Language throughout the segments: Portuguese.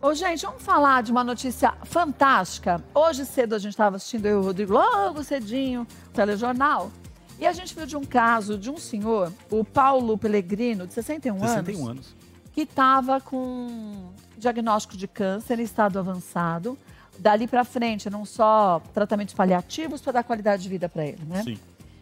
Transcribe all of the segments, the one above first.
Ô, gente, vamos falar de uma notícia fantástica. Hoje cedo a gente estava assistindo eu e o Rodrigo logo cedinho, telejornal. E a gente viu de um caso de um senhor, o Paulo Pellegrino, de 61, 61 anos, anos, que estava com diagnóstico de câncer em estado avançado. Dali para frente, não só tratamentos paliativos para dar qualidade de vida para ele, né? Sim.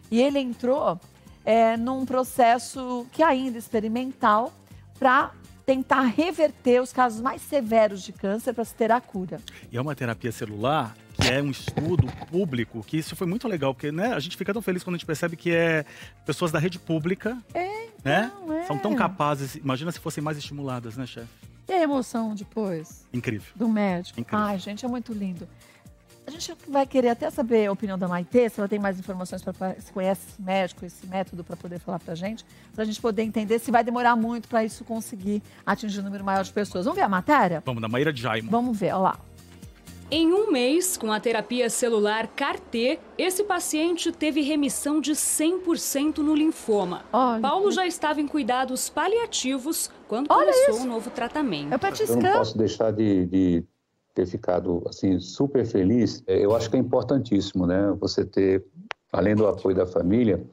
E ele entrou é, num processo que é ainda experimental para tentar reverter os casos mais severos de câncer para se ter a cura. E é uma terapia celular que é um estudo público, que isso foi muito legal, porque né, a gente fica tão feliz quando a gente percebe que é pessoas da rede pública, é, né? Então, é. São tão capazes. Imagina se fossem mais estimuladas, né, chefe? E a emoção depois? Incrível. Do médico. Incrível. Ai, gente, é muito lindo. A gente vai querer até saber a opinião da Maitê, se ela tem mais informações para se conhece esse médico, esse método para poder falar para a gente, para a gente poder entender se vai demorar muito para isso conseguir atingir um número maior de pessoas. Vamos ver a matéria? Vamos, na Maíra de Jaime. Vamos ver, olha lá. Em um mês, com a terapia celular CAR-T, esse paciente teve remissão de 100% no linfoma. Olha. Paulo já estava em cuidados paliativos quando Olha começou o um novo tratamento. É Eu não posso deixar de, de ter ficado assim super feliz, é, eu acho que é importantíssimo, né? Você ter, além do apoio da família,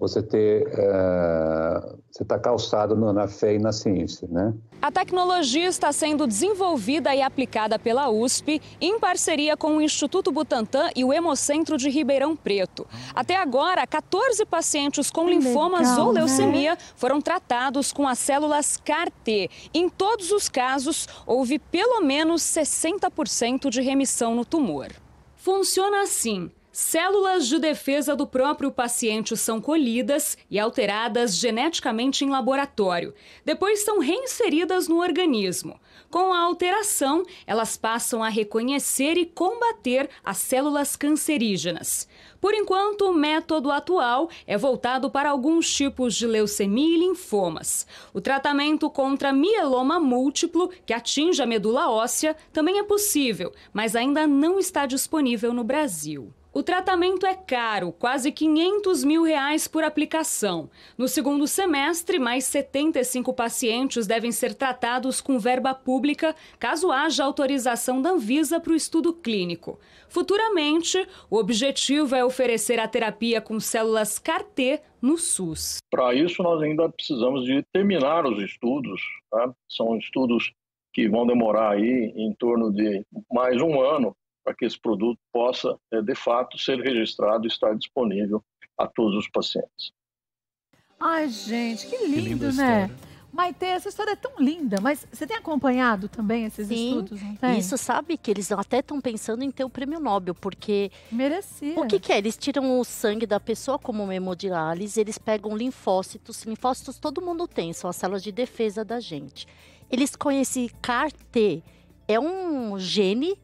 você ter uh, você está calçado na fé e na ciência, né? A tecnologia está sendo desenvolvida e aplicada pela USP em parceria com o Instituto Butantan e o Hemocentro de Ribeirão Preto. Até agora, 14 pacientes com linfomas Legal, ou né? leucemia né? foram tratados com as células CAR-T. Em todos os casos, houve pelo menos 60% de remissão no tumor. Funciona assim. Células de defesa do próprio paciente são colhidas e alteradas geneticamente em laboratório. Depois são reinseridas no organismo. Com a alteração, elas passam a reconhecer e combater as células cancerígenas. Por enquanto, o método atual é voltado para alguns tipos de leucemia e linfomas. O tratamento contra mieloma múltiplo, que atinge a medula óssea, também é possível, mas ainda não está disponível no Brasil. O tratamento é caro, quase 500 mil reais por aplicação. No segundo semestre, mais 75 pacientes devem ser tratados com verba pública, caso haja autorização da Anvisa para o estudo clínico. Futuramente, o objetivo é oferecer a terapia com células CAR-T no SUS. Para isso, nós ainda precisamos de terminar os estudos. Tá? São estudos que vão demorar aí em torno de mais um ano para que esse produto possa, é, de fato, ser registrado e estar disponível a todos os pacientes. Ai, gente, que lindo, que né? História. Maite, essa história é tão linda, mas você tem acompanhado também esses Sim, estudos? Sim. Isso sabe que eles até estão pensando em ter o prêmio Nobel, porque. Merecia. O que, que, é? Eles tiram o sangue da pessoa como uma hemodiálise, eles pegam linfócitos. Linfócitos todo mundo tem, são as células de defesa da gente. Eles conhecem CAR-T, é um gene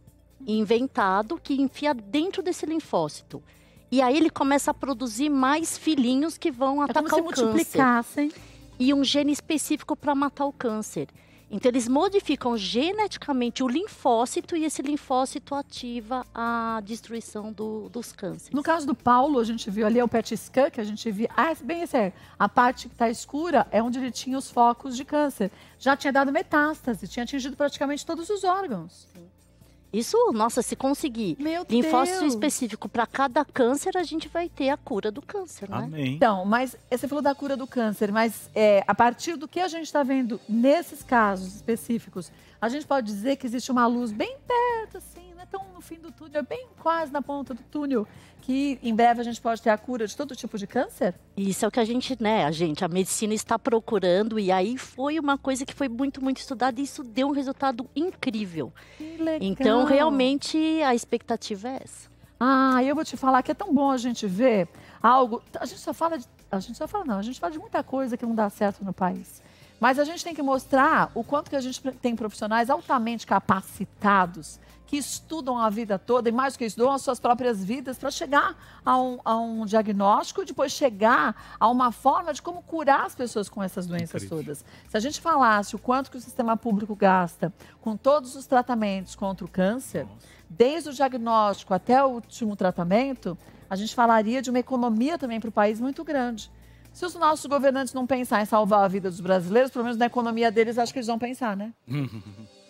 inventado que enfia dentro desse linfócito. E aí ele começa a produzir mais filhinhos que vão é atacar como se o câncer. multiplicassem e um gene específico para matar o câncer. Então, eles modificam geneticamente o linfócito e esse linfócito ativa a destruição do, dos cânceres. No caso do Paulo, a gente viu ali é o PET scan que a gente viu. Ah, bem, esse é, a parte que está escura é onde ele tinha os focos de câncer. Já tinha dado metástase, tinha atingido praticamente todos os órgãos. Sim. Isso, nossa, se conseguir Meu linfócito Deus. específico para cada câncer, a gente vai ter a cura do câncer, né? Amém. Então, mas eh, você falou da cura do câncer, mas é, a partir do que a gente está vendo nesses casos específicos, a gente pode dizer que existe uma luz bem perto, assim, não é tão no fim do túnel, é bem quase na ponta do túnel, que em breve a gente pode ter a cura de todo tipo de câncer? Isso é o que a gente, né, a gente, a medicina está procurando, e aí foi uma coisa que foi muito, muito estudada, e isso deu um resultado incrível. Sim. Então, realmente, a expectativa é essa. Ah, eu vou te falar que é tão bom a gente ver algo. A gente só fala de. A gente só fala, não, a gente fala de muita coisa que não dá certo no país. Mas a gente tem que mostrar o quanto que a gente tem profissionais altamente capacitados que estudam a vida toda e mais do que estudam as suas próprias vidas para chegar a um, a um, diagnóstico e depois chegar a uma forma de como curar as pessoas com essas doenças Incrível. todas. Se a gente falasse o quanto que o sistema público gasta com todos os tratamentos contra o câncer, Nossa. desde o diagnóstico até o último tratamento, a gente falaria de uma economia também para o país muito grande. Se os nossos governantes não pensarem em salvar a vida dos brasileiros, pelo menos na economia deles, acho que eles vão pensar, né?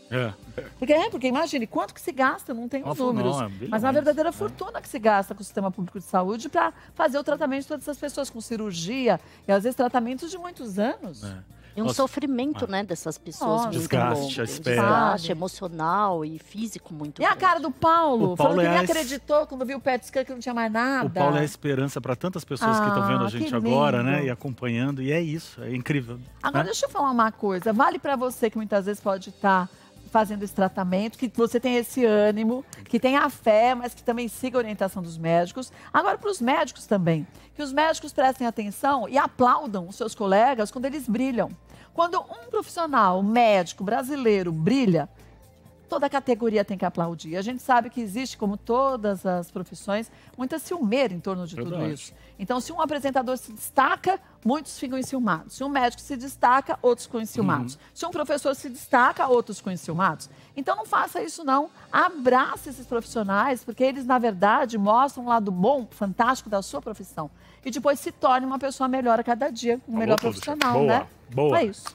É. Porque é, porque imagine quanto que se gasta, não tem os números. Não, é mas uma verdadeira é. fortuna que se gasta com o sistema público de saúde para fazer o tratamento de todas essas pessoas com cirurgia e às vezes tratamentos de muitos anos. É. E é um Nossa. sofrimento, ah. né, dessas pessoas. Nossa, desgaste, a espera. Desgaste emocional e físico muito. E grande. a cara do Paulo, o Paulo é que nem a... acreditou quando viu o pé Scan que não tinha mais nada. O Paulo é a esperança para tantas pessoas ah, que estão vendo a ah, gente agora, né, e acompanhando. E é isso, é incrível. Agora, né? deixa eu falar uma coisa. Vale para você que muitas vezes pode estar... Tá fazendo esse tratamento, que você tem esse ânimo, que tem a fé, mas que também siga a orientação dos médicos. Agora, para os médicos também, que os médicos prestem atenção e aplaudam os seus colegas quando eles brilham. Quando um profissional médico brasileiro brilha, toda a categoria tem que aplaudir. A gente sabe que existe, como todas as profissões, muita ciumeira em torno de Verdade. tudo isso. Então, se um apresentador se destaca, muitos ficam enciumados. Se um médico se destaca, outros ficam enciumados. Uhum. Se um professor se destaca, outros ficam enciumados. Então, não faça isso, não. Abrace esses profissionais, porque eles, na verdade, mostram um lado bom, fantástico da sua profissão. E depois se torne uma pessoa melhor a cada dia, um melhor profissional, né? Boa. É isso.